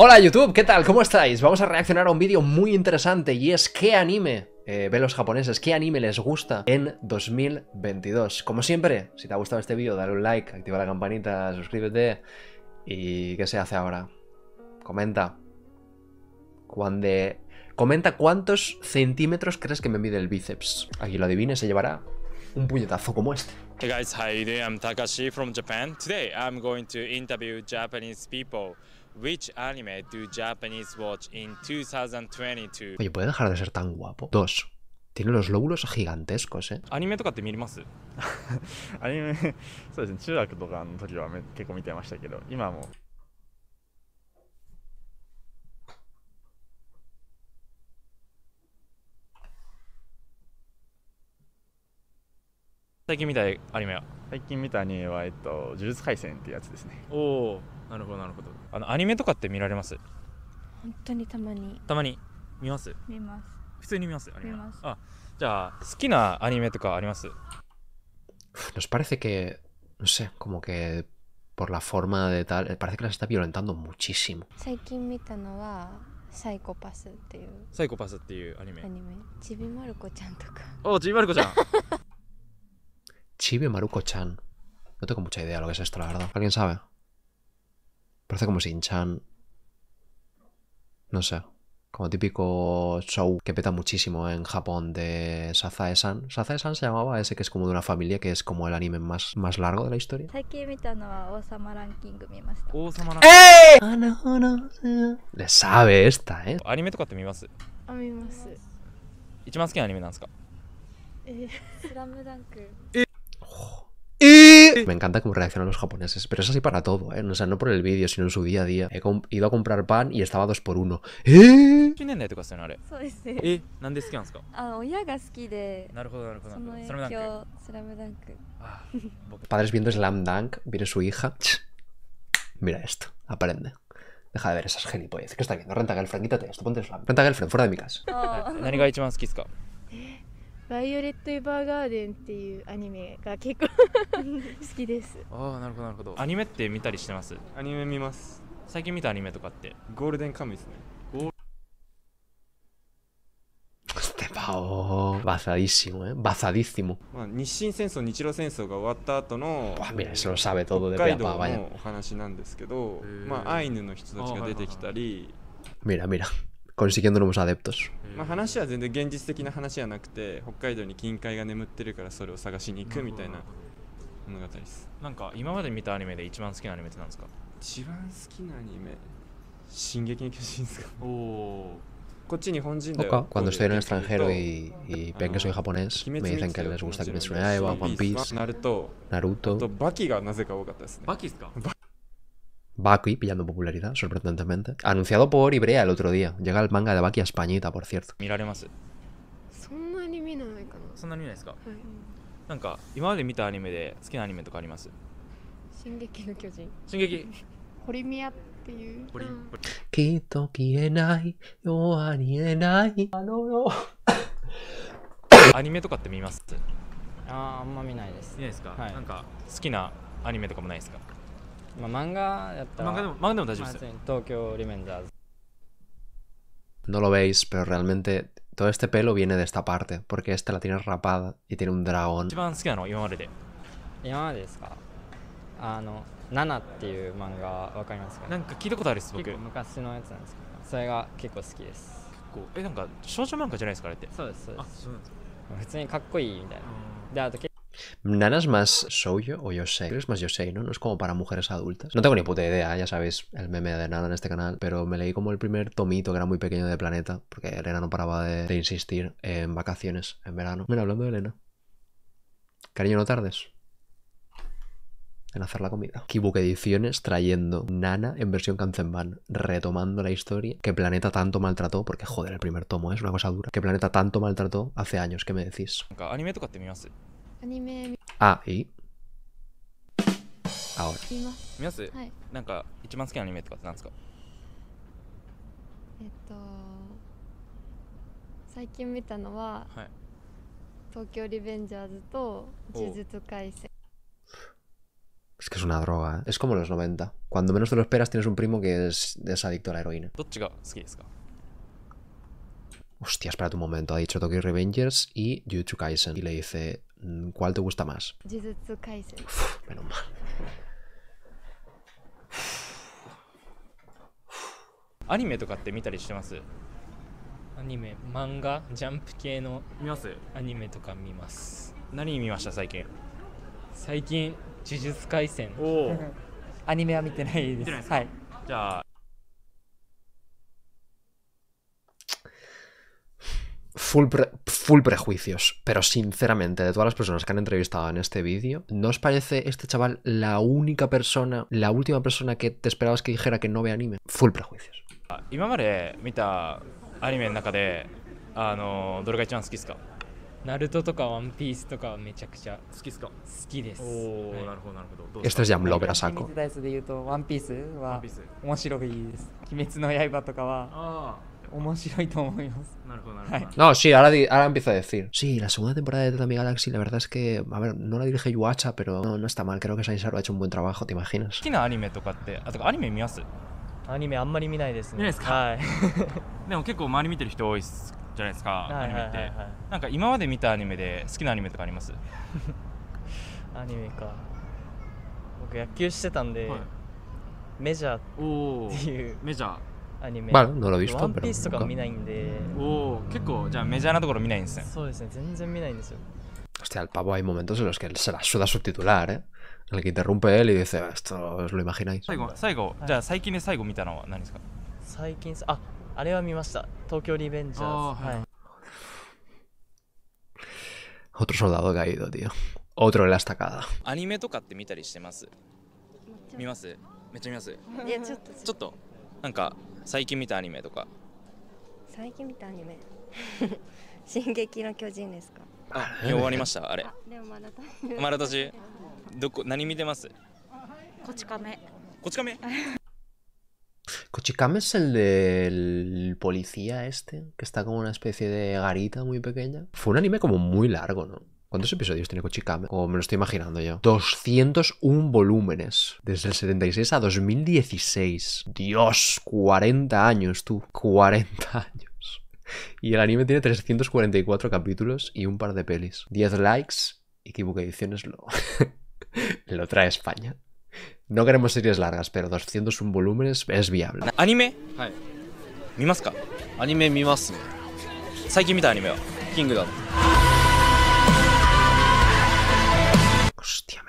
Hola YouTube, ¿qué tal? ¿Cómo estáis? Vamos a reaccionar a un vídeo muy interesante y es ¿Qué anime eh, ven los japoneses? ¿Qué anime les gusta en 2022? Como siempre, si te ha gustado este vídeo, dale un like, activa la campanita, suscríbete y ¿qué se hace ahora? Comenta. Cuando... Comenta cuántos centímetros crees que me mide el bíceps. Aquí lo adivine, se llevará un puñetazo como este. I'm Takashi from Japan. Today I'm going to interview Japanese people. Which anime do Japanese watch in 2022? Oye, ¿puede dejar de ser tan guapo? Dos. Tiene los lóbulos gigantescos, ¿eh? ¿Anime ahora... 最近見たアニメは最近見たアニメは、えっと、呪術廻戦ってやつですねおおなるほどなるほどあのアニメとかって見られます本当にたまにたまに見ます見ます普通に見ますアニメ見ますあじゃあ好きなアニメとかあります Nos parece que, no sé, como que por la forma de tal, parece que las está violentando muchísimo. 最近見たのはサイコパスっていう。サイコパスっていうアニメ。ちびまる子ちゃんとか。おちびまる子ちゃん。Chibe Maruko-chan. No tengo mucha idea de lo que es esto, la verdad. ¿Alguien sabe? Parece como Shin-chan. No sé. Como típico show que peta muchísimo en Japón de Sazae-san. Sazae-san se llamaba ese que es como de una familia que es como el anime más, más largo de la historia. ¡Eh! Le sabe esta, ¿eh? ¿Anime te anime eh, Dunk. Me encanta cómo reaccionan los japoneses, pero es así para todo, ¿eh? O sea, no por el vídeo, sino en su día a día. He ido a comprar pan y estaba dos por uno. ¿Eh? Padres viendo Slam Dunk, viene su hija. Mira esto, aprende. Deja de ver esas gilipollas. ¿Qué está viendo? バイオレット・エヴァーガーデンっていうアニメが結構 好きですああなるほどなるほどアニメって見たりしてますアニメ見ます最近見たアニメとかってゴールデンカムイですねゴーステパオバサディシモバサディシモ、まあ、日清戦争日露戦争が終わった後の北海道のお話なんですけど、まあ、アイヌの人たちが出てきたり、はメラメラこの事件のロムシアデプトス。まあ話は全然現実的な話じゃなくて、北海道に金塊が眠ってるからそれを探しに行くみたいな物語です。なんか今まで見たアニメで一番好きなアニメってなんですか一番好きなアニメ進撃の巨人ですかおお。こっち日本人だよ。他、cuando estoy en el extranjero y y ven que soy japonés, me dicen que les gusta Kimetsu no Yaiba, One Piece, Naruto, Naruto. とバキがなぜか多かったですね。バキですか。Baki pillando popularidad, sorprendentemente. Anunciado por Ibrea el otro día. Llega el manga de Baki a Españita, por cierto. Miraremos. そんなに見ないですか、はい、なんか今まで見たアニメで好きなアニメとかあります進撃の巨人進撃堀宮っていうきっと消えない弱りえないあのよアニメとかって見ますあああんま見ないです見ないですか、はい、なんか好きなアニメとかもないですかまあ、漫画やったら漫画でも漫画でも大丈夫です東京リメンジャーズ。No lo veis, pero realmente todo este pelo viene de esta parte, porque esta la tiene rapada y tiene un dragón. 一番好きなの今までで。今までですかあの、ナナっていう漫画わかりますか、なんか聞いたことあるです僕。昔のやつなんですけど、それが結構好きです。えなんか少女漫画じゃないですかあれって。そうですそうです。普通にかっこいいみたいな。であと Nana es más yo o yosei. Creo es más yosei, ¿no? No es como para mujeres adultas. No tengo ni puta idea, ya sabéis el meme de Nana en este canal, pero me leí como el primer tomito que era muy pequeño de Planeta, porque Elena no paraba de, insistir en vacaciones, en verano. Mira, hablando de Elena. Cariño, no tardes en hacer la comida. Kibuk Ediciones trayendo Nana en versión Kanzenban, retomando la historia que Planeta tanto maltrató, porque joder, el primer tomo es una cosa dura, que Planeta tanto maltrató hace años, ¿qué me decís? ¿Anime アニメあ、いいあ、俺。見ます。見ますはい。なんか、一番好きなアニメとかって何ですかえっと、最近見たのは、はい、東京リベンジャーズと呪術廻戦。Es que es una droga, ¿eh? Es como los 90. Cuando menos te lo esperas, tienes un primo que es, es adicto a la heroína. ¿Qué es hostias, espérate un momento, ha dicho Tokyo Revengers y Jujutsu Kaisen. Y le dice, ¿cuál te gusta más? Jujutsu Kaisen. Uf, menos mal. ¿Anime とかって見たりしてますアニメ、漫画、ジャンプ系の見ますアニメとか見ます。何見ました最近最近、呪術廻戦。おアニメは見てないです。ですはい。じゃあ full, full prejuicios, pero sinceramente, de todas las personas que han entrevistado en este vídeo, ¿no os parece este chaval la única persona, la última persona que te esperabas que dijera que no ve anime? Full prejuicios. saco 面白いと思います。はい、no, sí, ahora, ahora empiezo a decir. Sí, la segunda temporada de Tetami Galaxy, la verdad es que, a ver, no la dirige Yuacha, pero no, no está mal. Creo que Sainzaro ha hecho un buen trabajo, ¿te imaginas? ¿Qué anime toca? ¿Anime miras? アニメあんまり見ないですね。ですか。はい、でも結構周り見てる人多いじゃないですか。はい、アニメって、はい、なんか今まで見たアニメで好きなアニメとかあります？アニメか。僕野球してたんで、メジャーっていうメジャー。アニメ、まあ、ワンピースとか見ないんでお結構じゃあメジャーなところ見ないんですねそうですね全然見ないんですよ Hostia, el pavo hay momentos en los que se la suda subtitular, ¿eh? En el que interrumpe él y dice, esto os lo imagináis. Saigo, Saigo, ya, Saikin de Saigo, mita no, ¿nani es ka? Saikin, ah, あれは見ました。東京リベンジャーズ。はい。Otro soldado caído, tío. Otro en la estacada. アニメとかって見たりしてます見ますめっちゃ見ますちょっと。ちょっとなんか最近見たアニメとか最近見たアニメ進撃の巨人ですかあ、見終わりましたあれでもまだまだ私どこ何見てますこち亀こち亀 Kochikame es el del policía este, que está como una especie de garita muy pequeña. Fue un anime como muy largo, ¿no? ¿Cuántos episodios tiene Kochikame? Como me lo estoy imaginando yo. 201 volúmenes. Desde el 76 a 2016. Dios, 40 años tú. 40 años. Y el anime tiene 344 capítulos y un par de pelis. 10 likes y Kibuka Ediciones lo, lo trae España. No queremos series largas, pero 201 volúmenes es viable. ¿Anime? ¿Mimas ka? Anime mimasu. Saikin mita anime Kingdom.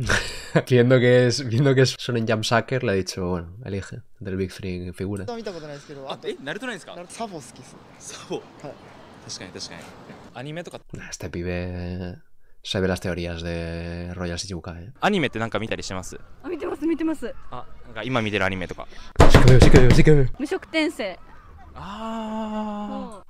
viendo que es viendo que son en jam Sucker, le ha dicho, bueno, elige del Big three figura. este pibe eh, sabe las teorías de Royal Shichibukai. ¿eh? Anime te dan camita y Ah, Ah, más anime que Ah. Oh.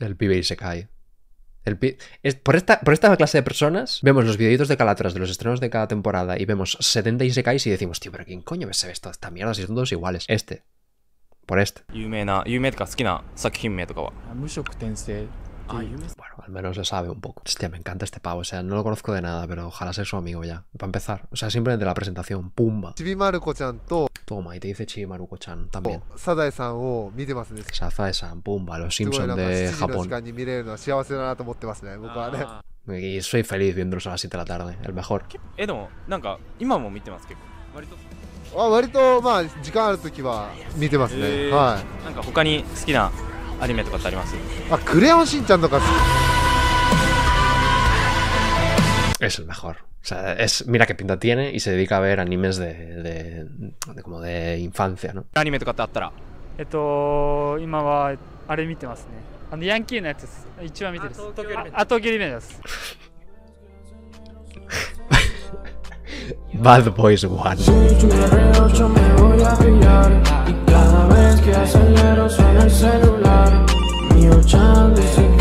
el pibe Isekai. El pi... es, por, esta, por esta clase de personas vemos los videitos de Calatras de los estrenos de cada temporada y vemos 70 Isekais y decimos, tío, pero ¿quién coño me se ve esta, mierda si son todos iguales? Este. Por este. Mm. Bueno, al menos se sabe un poco. Hostia, me encanta este pavo. O sea, no lo conozco de nada, pero ojalá sea su amigo ya. Para empezar. O sea, simplemente la presentación. Pumba. Toma, y te dice chan también. san san pumba. Los Simpsons de Japón. ¿eh? Ah. Y soy feliz viéndolos a las 7 de la tarde. El mejor. Eh, アニメとかってありますあクレヨンしんちゃんとか Es el mejor. O sea, es, mira qué pinta tiene y se dedica a ver animes de, de, de como de infancia, ¿no? ¿Anime とかってあったらえっと、今はあれ見てますね。あのヤンキーのやつです。一番見てるです。あ、東京リベンジです。Bad Boys One. Carcelero suena el celular. Mío de dice